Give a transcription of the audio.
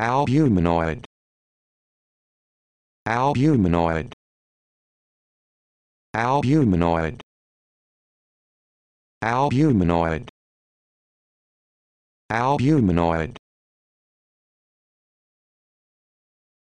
albuminoid albuminoid albuminoid albuminoid albuminoid